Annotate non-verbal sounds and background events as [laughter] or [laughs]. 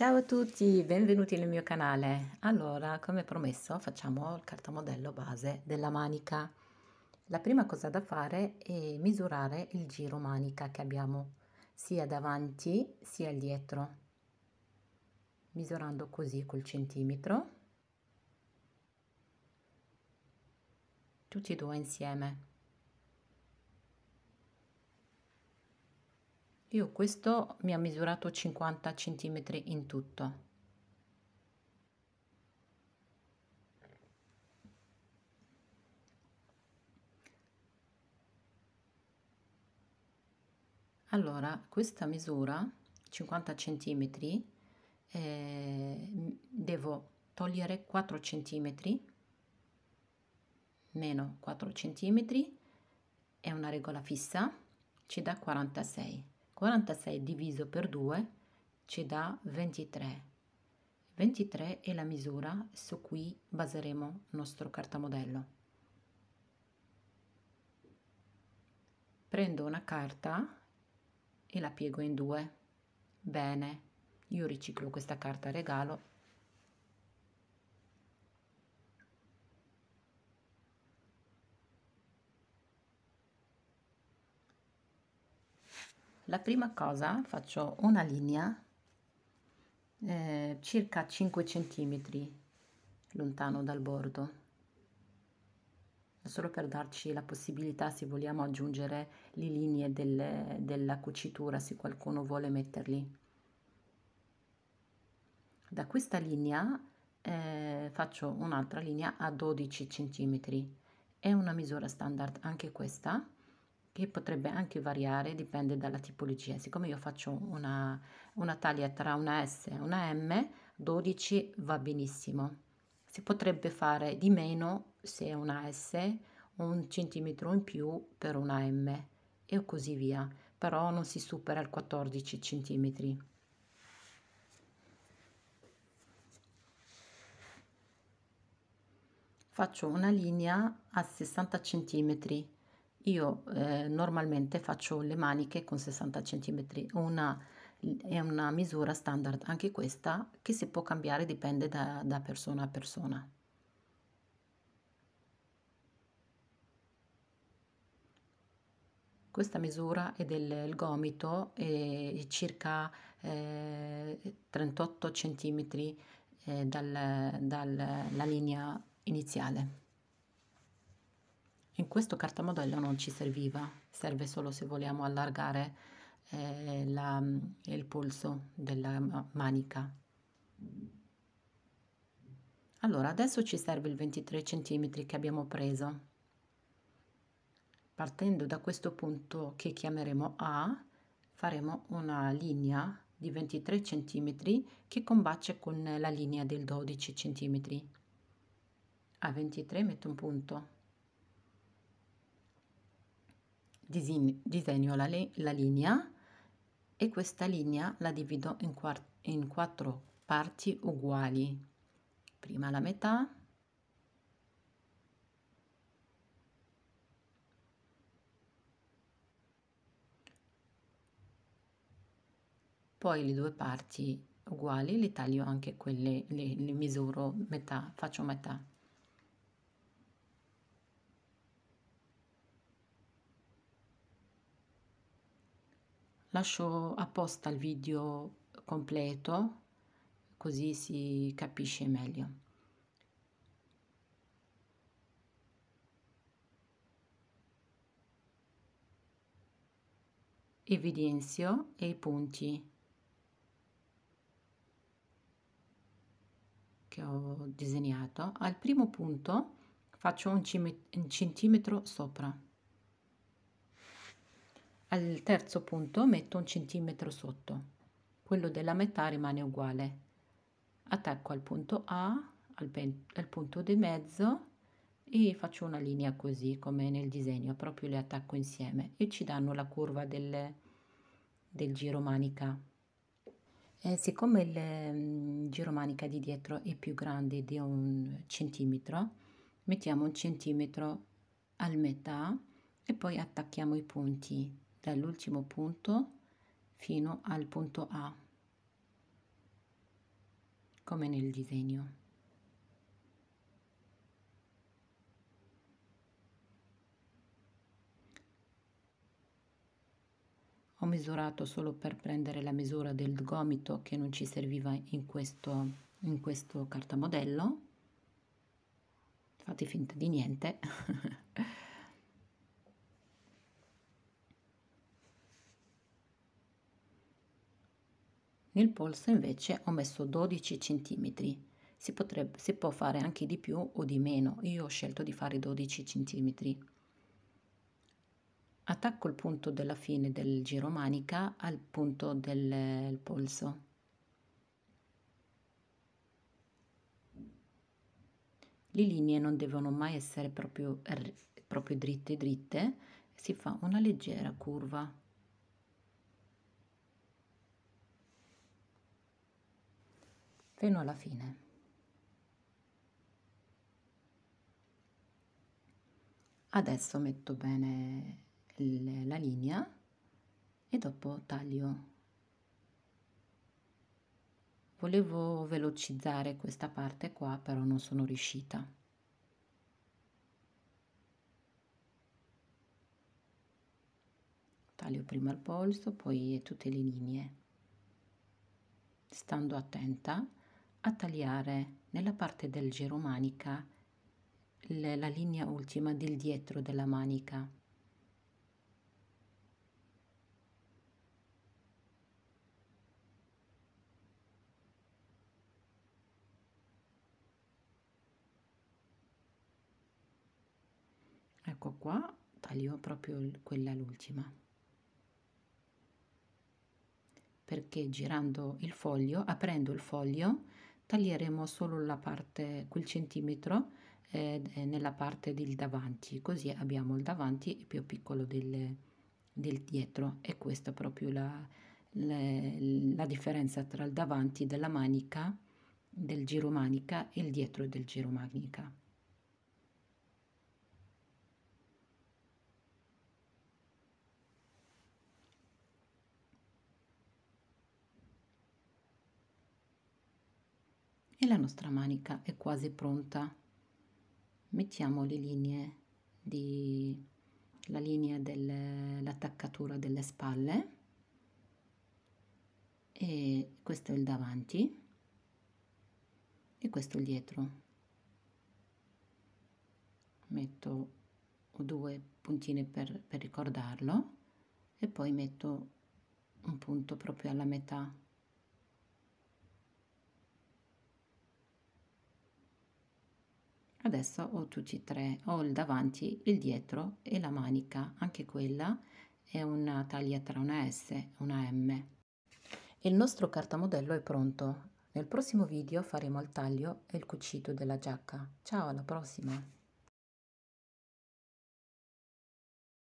Ciao a tutti, benvenuti nel mio canale. Allora, come promesso, facciamo il cartamodello base della manica. La prima cosa da fare è misurare il giro manica che abbiamo sia davanti sia dietro, misurando così col centimetro, tutti e due insieme. io questo mi ha misurato 50 centimetri in tutto allora questa misura 50 centimetri eh, devo togliere 4 centimetri meno 4 centimetri è una regola fissa ci dà 46 46 diviso per 2 ci dà 23. 23 è la misura su cui baseremo il nostro cartamodello. Prendo una carta e la piego in due. Bene, io riciclo questa carta regalo la prima cosa faccio una linea eh, circa 5 centimetri lontano dal bordo solo per darci la possibilità se vogliamo aggiungere le linee del, della cucitura se qualcuno vuole metterli da questa linea eh, faccio un'altra linea a 12 centimetri è una misura standard anche questa che potrebbe anche variare, dipende dalla tipologia. Siccome io faccio una, una taglia tra una S e una M, 12 va benissimo. Si potrebbe fare di meno se è una S, un centimetro in più per una M e così via, però non si supera il 14 centimetri. Faccio una linea a 60 centimetri io eh, normalmente faccio le maniche con 60 cm una, è una misura standard anche questa che si può cambiare dipende da, da persona a persona questa misura è del gomito è circa eh, 38 cm eh, dalla dal, linea iniziale in questo cartamodello non ci serviva, serve solo se vogliamo allargare eh, la, mm, il polso della mm, manica. Allora, adesso ci serve il 23 cm che abbiamo preso. Partendo da questo punto che chiameremo A, faremo una linea di 23 cm che combacia con la linea del 12 cm. A 23 metto un punto disegno la, la, linea e questa linea la divido in, in quattro parti uguali. Prima la metà, poi le due parti uguali le taglio anche quelle, le, le misuro metà, faccio metà. lascio apposta il video completo così si capisce meglio evidenzio i punti che ho disegnato al primo punto faccio un, centimetro sopra al terzo punto metto un centimetro sotto, quello della metà rimane uguale. Attacco al punto A, al, pen, al punto di mezzo e faccio una linea così come nel disegno, proprio le attacco insieme e ci danno la curva del, del giro manica. Eh, siccome il mm, giro manica di dietro è più grande di un centimetro, mettiamo un centimetro al metà e poi attacchiamo i punti dall'ultimo punto fino al punto A, come nel disegno. Ho misurato solo per prendere la misura del gomito che non ci serviva in questo, in questo cartamodello. Fate finta di niente. [laughs] Nel polso invece ho messo 12 cm. Si, potrebbe, si può fare anche di più o di meno, io ho scelto di fare 12 cm. Attacco il punto della fine del giro manica al punto del eh, polso. Le linee non devono mai essere proprio, proprio dritte dritte, si fa una leggera curva. fino alla fine. Adesso metto bene la linea e dopo taglio. Volevo velocizzare questa parte qua, però non sono riuscita. Taglio prima il polso, poi tutte le linee, stando attenta a tagliare nella parte del giro manica la linea ultima del dietro della manica ecco qua taglio proprio quella l'ultima perché girando il foglio aprendo il foglio taglieremo solo la parte quel centimetro eh, nella parte del davanti così abbiamo il davanti più piccolo del, del dietro e questa è proprio la, la, la differenza tra il davanti della manica del giro manica e il dietro del giro manica la nostra manica è quasi pronta mettiamo le linee di la linea dell'attaccatura delle spalle e questo è il davanti e questo è il dietro metto due puntine per, per ricordarlo e poi metto un punto proprio alla metà adesso ho tutti e tre ho il davanti il dietro e la manica anche quella è una taglia tra una S e una M il nostro cartamodello è pronto nel prossimo video faremo il taglio e il cucito della giacca ciao alla prossima